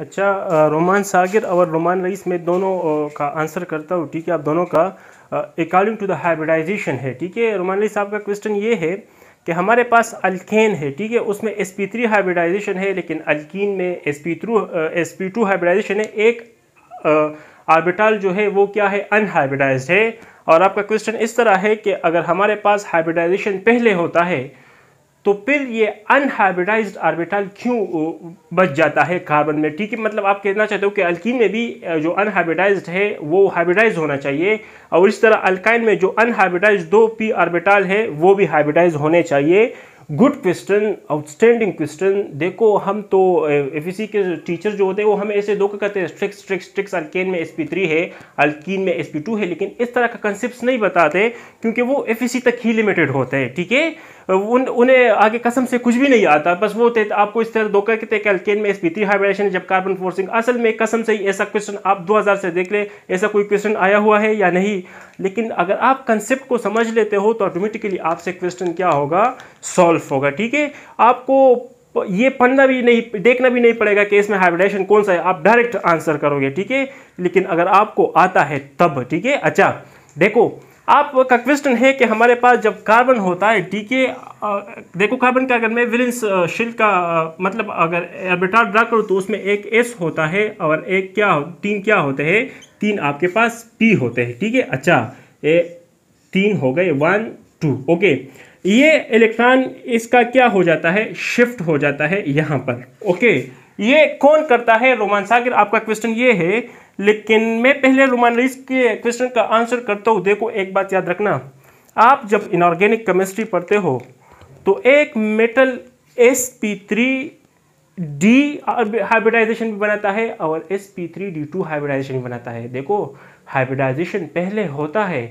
अच्छा रोमान सागिर और Roman rice में दोनों का आंसर करता हूँ ठीक है आप दोनों का अकॉर्डिंग टू द हाइब्रिडाइजेशन है ठीक है रोमान रईस साहब का क्वेश्चन ये है कि हमारे पास अल्केन है ठीक है उसमें एस पी थ्री हाइब्रिडाइजेशन है लेकिन अल्कीन में S P through S P two hybridisation है एक आर्बिटाल जो है वो क्या है अनहाइब्रिडाइज है और आपका क्वेश्चन इस तरह है कि अगर हमारे पास हाइब्रिडाइजेशन पहले होता है तो फिर ये अनहाइब्रिडाइज आर्बिटाल क्यों बच जाता है कार्बन में ठीक है मतलब आप कहना चाहते हो कि अल्किन में भी जो अनहाइब्रिडाइज है वो हाइब्रिडाइज होना चाहिए और इस तरह अल्काइन में जो अनहाइब्रिडाइज दो पी आर्बिटाल है वो भी हाइब्रिडाइज होने चाहिए गुड क्वेश्चन आउटस्टैंडिंग क्वेश्चन देखो हम तो एफ के टीचर जो होते हैं वो हमें ऐसे दो का कहते हैं स्ट्रिक्स स्ट्रिक्स स्ट्रिक्स अल्केन में एस है अल्किन में एस है लेकिन इस तरह का कंसेप्ट नहीं बताते क्योंकि वो एफ तक ही लिमिटेड होते हैं ठीक है उन उन्हें आगे कसम से कुछ भी नहीं आता बस वो आपको इस तरह धोखा कहते हैं एल्केन में एस पी थ्री हाइब्रेशन जब कार्बन फोर्सिंग असल में कसम से ही ऐसा क्वेश्चन आप 2000 से देख लें ऐसा कोई क्वेश्चन आया हुआ है या नहीं लेकिन अगर आप कंसेप्ट को समझ लेते हो तो ऑटोमेटिकली आपसे क्वेश्चन क्या होगा सॉल्व होगा ठीक है आपको ये पढ़ना भी नहीं देखना भी नहीं पड़ेगा कि इसमें हाइब्रिडेशन कौन सा है आप डायरेक्ट आंसर करोगे ठीक है लेकिन अगर आपको आता है तब ठीक है अच्छा देखो आप का क्वेश्चन है कि हमारे पास जब कार्बन होता है डी के देखो कार्बन का अगर मैं विलिंस शिल का मतलब अगर एर्बिटार ड्रा करूँ तो उसमें एक एस होता है और एक क्या तीन क्या होते हैं तीन आपके पास पी होते हैं ठीक है अच्छा ए तीन हो गए वन टू ओके ये इलेक्ट्रॉन इसका क्या हो जाता है शिफ्ट हो जाता है यहाँ पर ओके ये कौन करता है रोमांसागर आपका क्वेश्चन ये है लेकिन मैं पहले रोमन के क्वेश्चन का आंसर करता हूँ देखो एक बात याद रखना आप जब इनऑर्गेनिक केमिस्ट्री पढ़ते हो तो एक metal S P three D hybridisation भी बनाता है और S P three D two hybridisation भी बनाता है देखो हाइब्रिडाइजेशन पहले होता है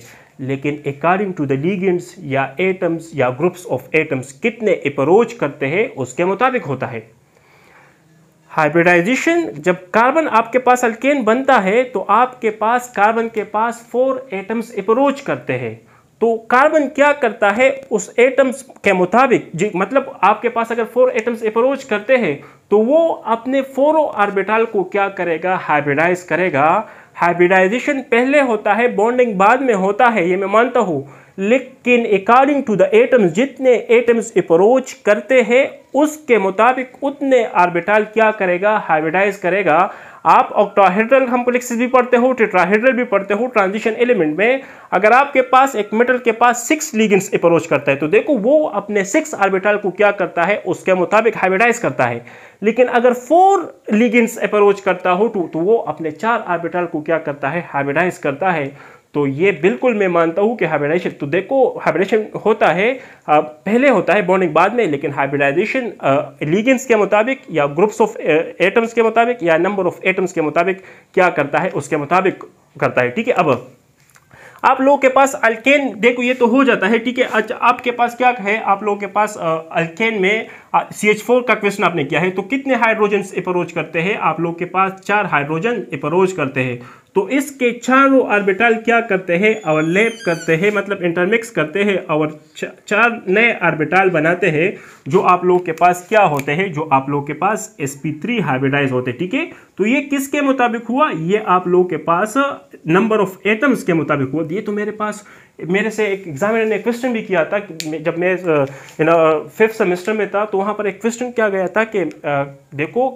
लेकिन according to the ligands or atoms or groups of atoms कितने अप्रोच करते हैं उसके मुताबिक होता है हाइब्रिडाइजेशन जब कार्बन आपके पास अल्केन बनता है तो आपके पास कार्बन के पास फोर एटम्स अप्रोच करते हैं तो कार्बन क्या करता है उस एटम्स के मुताबिक जी मतलब आपके पास अगर फोर एटम्स अप्रोच करते हैं तो वो अपने फोरो आर्बिटाल को क्या करेगा हाइब्रिडाइज करेगा हाइब्रिडाइजेशन पहले होता है बॉन्डिंग बाद में होता है ये मैं मानता हूँ लेकिन अकॉर्डिंग टू द एटम्स जितने एटम्स अप्रोच करते हैं उसके मुताबिक उतने आर्बिटाल क्या करेगा हाइब्रिडाइज करेगा आप ऑक्टाहेड्रल हम भी पढ़ते हो टेट्राहेड्रल भी पढ़ते हो ट्रांजिशन एलिमेंट में अगर आपके पास एक मेटल के पास सिक्स लीगेंस अप्रोच करता है तो देखो वो अपने सिक्स आर्बिटाल को क्या करता है उसके मुताबिक हाइब्रिडाइज करता है लेकिन अगर फोर लीगेंस अप्रोच करता हो टू तो, तो वो अपने चार आर्बिटाल को क्या करता है हाइब्रिडाइज करता है तो ये बिल्कुल मैं मानता हूँ कि हाइब्रिडाइजेशन तो देखो हाइब्रिडाइजेशन होता है पहले होता है बॉन्डिंग बाद में लेकिन हाइब्रिडाइजेशन लीगेंस के मुताबिक या ग्रुप्स ऑफ एटम्स के मुताबिक या नंबर ऑफ एटम्स के मुताबिक क्या करता है उसके मुताबिक करता है ठीक है अब आप लोगों के पास अल्केन देखो ये तो हो जाता है ठीक है अच्छा आपके पास क्या है आप लोगों के पास अल्केन में सी एच फोर का क्वेश्चन आपने किया है तो कितने हाइड्रोजन अप्रोच करते हैं आप लोग के पास चार हाइड्रोजन अप्रोच करते हैं तो इसके चारों ऑर्बिटल क्या करते हैं और लेप करते हैं मतलब इंटरमिक्स करते हैं और चार नए ऑर्बिटल बनाते हैं जो आप लोग के पास क्या होते हैं जो आप लोग के पास एस पी थ्री हाइब्रिडाइज होते हैं ठीक है तो ये किसके मुताबिक हुआ ये आप लोग के पास नंबर ऑफ एटम्स के मुताबिक हुआ ये तो मेरे पास मेरे से एक एग्जामिनर ने क्वेश्चन भी किया था जब मैं यू नो फिफ्थ सेमेस्टर में था तो वहाँ पर एक क्वेश्चन किया गया था कि देखो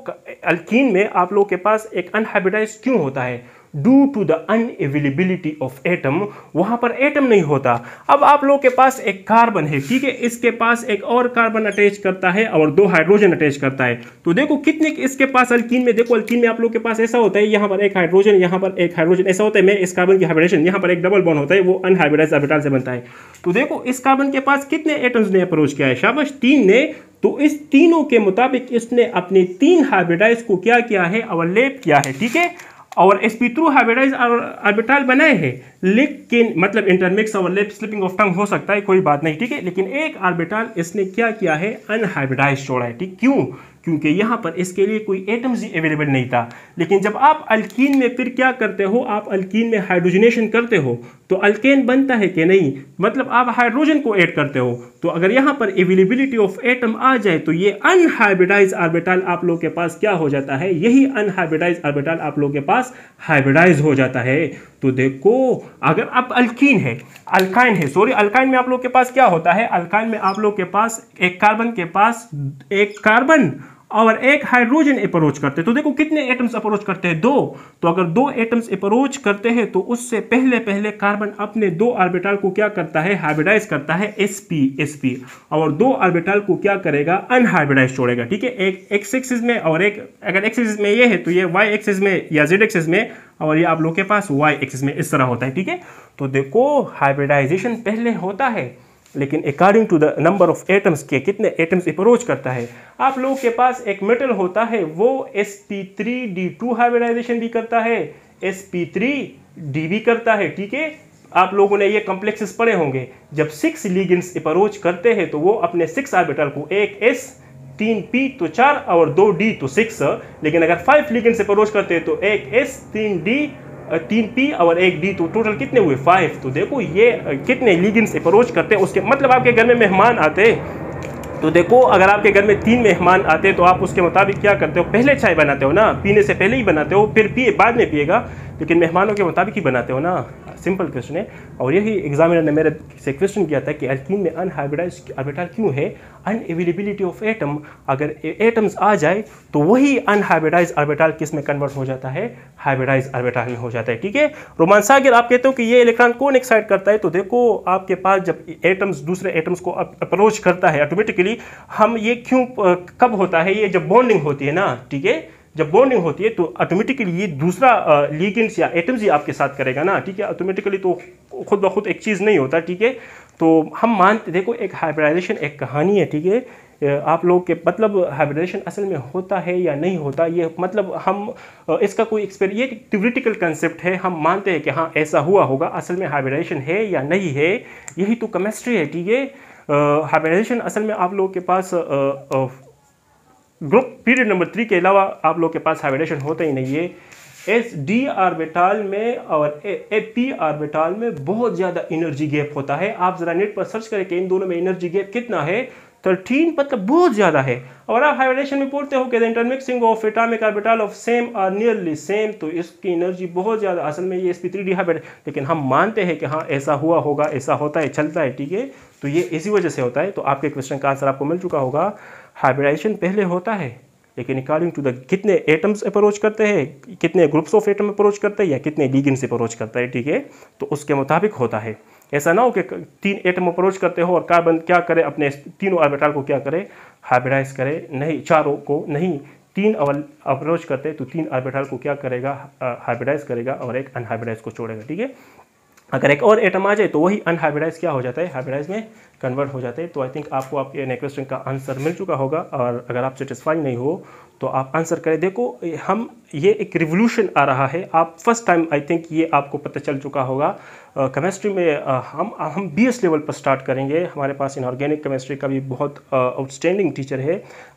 अल्कीन में आप लोगों के पास एक अनहेबिटाइज क्यों होता है due to the unavailability of atom वहां पर एटम नहीं होता अब आप लोग के पास एक कार्बन है ठीक है इसके पास एक और कार्बन अटैच करता है और दो हाइड्रोजन अटैच करता है तो देखो कितने इसके पास अल्किन में देखो अल्किन में आप लोग के पास ऐसा होता है यहां पर एक हाइड्रोजन यहां पर एक हाइड्रोजन ऐसा होता है मैं इस कार्बन की हाइब्रिडेशन यहां पर एक डबल बॉन्ड होता है वो अनहाइब्रिडाइज ऑर्बिटल से बनता है तो देखो इस कार्बन के पास कितने एटम्स ने अप्रोच किया है शाबाश तीन ने तो इस तीनों के मुताबिक इसने अपने तीन हाइब्रिडाइज को क्या किया है अवलेप किया है ठीक है और स्पीथ्रू हाइब्रिडाइज आर्बिटाइल बनाए हैं लेकिन मतलब इंटरमिक्स और लेप स्लिपिंग ऑफ टंग हो सकता है कोई बात नहीं ठीक है लेकिन एक आर्बिटाइल इसने क्या किया है अनहाइब्रिडाइज छोड़ा है ठीक क्यों क्योंकि यहाँ पर इसके लिए कोई एटम्स ही अवेलेबल नहीं था लेकिन जब आप अल्किन में फिर क्या करते हो आप अल्किन में हाइड्रोजनेशन करते हो तो अल्केन बनता है कि नहीं मतलब आप हाइड्रोजन को ऐड करते हो तो अगर यहाँ पर अवेलेबिलिटी ऑफ एटम आ जाए तो ये अनहाइब्रिडाइज आर्बिटाइल आप लोग के पास क्या हो जाता है यही अनहाइब्रिडाइज आर्बिटाइल आप लोग के पास हाइब्रिडाइज हो जाता है तो देखो अगर आप अल्किन है अल्काइन है सॉरी अल्काइन में आप लोग के पास क्या होता है अल्काइन में आप लोग के पास एक कार्बन के पास एक कार्बन और एक हाइड्रोजन अप्रोच करते हैं तो देखो कितने एटम्स अप्रोच करते हैं दो तो अगर दो एटम्स अप्रोच करते हैं तो उससे पहले पहले कार्बन अपने दो ऑर्बिटल को क्या करता है हाइब्रिडाइज करता है एस पी एस पी और दो ऑर्बिटल को क्या करेगा अनहाइब्रिडाइज छोड़ेगा ठीक है एक एक्स एक्सिस में और एक अगर एक्सिस में ये है तो ये वाई एक्सिस में या जेड एक्सिस में और ये आप लोग के पास वाई एक्सिस में इस तरह होता है ठीक है तो देखो हाइब्रिडाइजेशन पहले होता है लेकिन according to the number of atoms के कितने एटम्स अप्रोच करता है आप लोगों के पास एक मेटल होता है वो s P three D two hybridisation भी करता है एस पी थ्री डी भी करता है ठीक है आप लोगों ने ये कॉम्प्लेक्सेस पढ़े होंगे जब सिक्स लीगेंस अप्रोच करते हैं तो वो अपने सिक्स ऑर्बिटल को एक एस तीन पी तो चार और दो डी तो सिक्स लेकिन अगर फाइव लीगेंस अप्रोच करते हैं तो एक एस तीन डी तीन पी और एक डी तो टोटल कितने हुए फाइव तो देखो ये कितने लीगिन से अप्रोच करते हैं उसके मतलब आपके घर में मेहमान आते तो देखो अगर आपके घर में तीन मेहमान आते तो आप उसके मुताबिक क्या करते हो पहले चाय बनाते हो ना पीने से पहले ही बनाते हो फिर पिए बाद में पिएगा लेकिन मेहमानों के मुताबिक ही बनाते हो ना सिंपल क्वेश्चन है और यही एग्जामिनर ने मेरे से क्वेश्चन किया था कि अल्किन में अनहाइब्रिडाइज ऑर्बिटल क्यों है अनएवेलेबिलिटी ऑफ एटम अगर एटम्स आ जाए तो वही अनहाइब्रिडाइज ऑर्बिटल किस में कन्वर्ट हो जाता है हाइब्रिडाइज ऑर्बिटल में हो जाता है ठीक है सागर आप कहते हो कि ये इलेक्ट्रॉन कौन एक्साइट करता है तो देखो आपके पास जब एटम्स दूसरे एटम्स को अप्रोच करता है ऑटोमेटिकली हम ये क्यों कब होता है ये जब बॉन्डिंग होती है ना ठीक है जब बॉन्डिंग होती है तो ऑटोमेटिकली ये दूसरा लीगेंट्स या एटम्स ही आपके साथ करेगा ना ठीक है ऑटोमेटिकली तो खुद ब खुद एक चीज़ नहीं होता ठीक है तो हम मानते देखो एक हाइब्रिडाइजेशन एक कहानी है ठीक है आप लोग के मतलब हाइब्रिडाइजेशन असल में होता है या नहीं होता ये मतलब हम इसका कोई एक्सपेर ये थ्योरेटिकल कंसेप्ट है हम मानते हैं कि हाँ ऐसा हुआ होगा असल में हाइब्रिडाइजेशन है या नहीं है यही तो केमिस्ट्री है ठीक है हाइब्रिडाइजेशन असल में आप लोग के पास आ, आ, ग्रुप पीरियड नंबर थ्री के अलावा आप लोग के पास हाइब्रिडेशन होता ही नहीं है एस डी आर्बिटाल में और ए पी आर्बिटाल में बहुत ज़्यादा एनर्जी गैप होता है आप ज़रा नेट पर सर्च करें कि इन दोनों में एनर्जी गैप कितना है थर्टीन मतलब बहुत ज़्यादा है और आप हाइब्रिडेशन में पूछते हो कि intermixing of atomic orbital of same or nearly same तो इसकी एनर्जी बहुत ज़्यादा असल में ये इसकी थ्री डी हाइब्रिड लेकिन हम मानते हैं कि हाँ ऐसा हुआ होगा ऐसा होता है चलता है ठीक है तो ये इसी वजह से होता है तो आपके क्वेश्चन का आंसर आपको मिल चुका होगा हाइब्रिडाइजेशन पहले होता है लेकिन अकॉर्डिंग टू द कितने एटम्स अप्रोच करते हैं कितने ग्रुप्स ऑफ एटम अप्रोच करते हैं या कितने से अप्रोच करता है ठीक है तो उसके मुताबिक होता है ऐसा ना हो कि तीन एटम अप्रोच करते हो और कार्बन क्या करे अपने तीनों ऑर्बिटल को क्या करे हाइब्रिडाइज करे नहीं चारों को नहीं तीन अप्रोच करते तो तीन ऑर्बिटल को क्या करेगा हाइब्रिडाइज करेगा और एक अनहाइब्रिडाइज को छोड़ेगा ठीक है अगर एक और एटम आ जाए तो वही अनहाइब्रिडाइज क्या हो जाता है हाइब्रिडाइज में कन्वर्ट हो जाते हैं तो आई थिंक आपको आपके नेक क्वेश्चन का आंसर मिल चुका होगा और अगर आप सेटिस्फाई नहीं हो तो आप आंसर करें देखो हम ये एक रिवोल्यूशन आ रहा है आप फर्स्ट टाइम आई थिंक ये आपको पता चल चुका होगा केमिस्ट्री में हम हम बी लेवल पर स्टार्ट करेंगे हमारे पास इनऑर्गेनिक केमिस्ट्री का भी बहुत आउटस्टैंडिंग टीचर है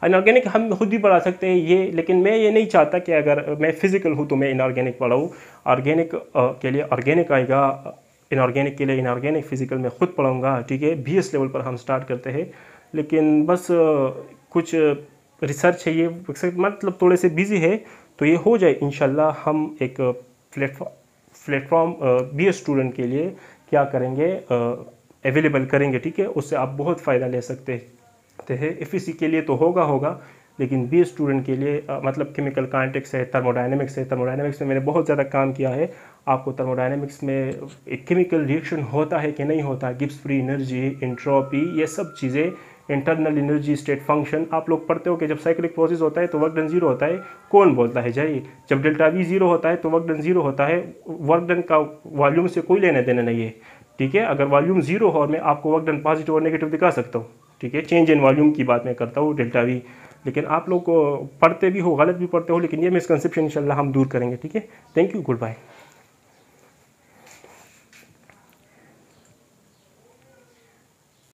इनऑर्गेनिक हम खुद भी पढ़ा सकते हैं ये लेकिन मैं ये नहीं चाहता कि अगर मैं फिज़िकल हूँ तो मैं इनऑर्गेनिक पढ़ाऊँ ऑर्गेनिक के लिए ऑर्गेनिक आएगा इनऑर्गेनिक के लिए इनऑर्गेनिक फिज़िकल मैं खुद पढ़ाऊँगा ठीक है बी लेवल पर हम स्टार्ट करते हैं लेकिन बस कुछ रिसर्च है ये मतलब थोड़े से बिजी है तो ये हो जाए इन हम एक प्लेटफॉर्म प्लेटफॉर्म बी स्टूडेंट के लिए क्या करेंगे अवेलेबल uh, करेंगे ठीक है उससे आप बहुत फ़ायदा ले सकते हैं एफ के लिए तो होगा होगा लेकिन बी स्टूडेंट के लिए आ, uh, मतलब केमिकल कांटेक्स है थर्मोडाइनमिक्स है थर्मोडाइनमिक्स में मैंने बहुत ज़्यादा काम किया है आपको थर्मोडाइनमिक्स में एक केमिकल रिएक्शन होता है कि नहीं होता गिप्स फ्री एनर्जी इंट्रोपी ये सब चीज़ें इंटरनल एनर्जी स्टेट फंक्शन आप लोग पढ़ते हो कि जब साइक्लिक प्रोसेस होता है तो वर्क डन जीरो होता है कौन बोलता है जाइए जब डेल्टा वी जीरो होता है तो वर्क डन जीरो होता है वर्क डन का वॉल्यूम से कोई लेने देना नहीं है ठीक है अगर वॉल्यूम जीरो हो और मैं आपको वर्क डन पॉजिटिव और नेगेटिव दिखा सकता हूँ ठीक है चेंज इन वॉल्यूम की बात मैं करता हूँ डेल्टा वी लेकिन आप लोग पढ़ते भी हो गलत भी पढ़ते हो लेकिन ये मिसकनसेप्शन इंशाल्लाह हम दूर करेंगे ठीक है थैंक यू गुड बाय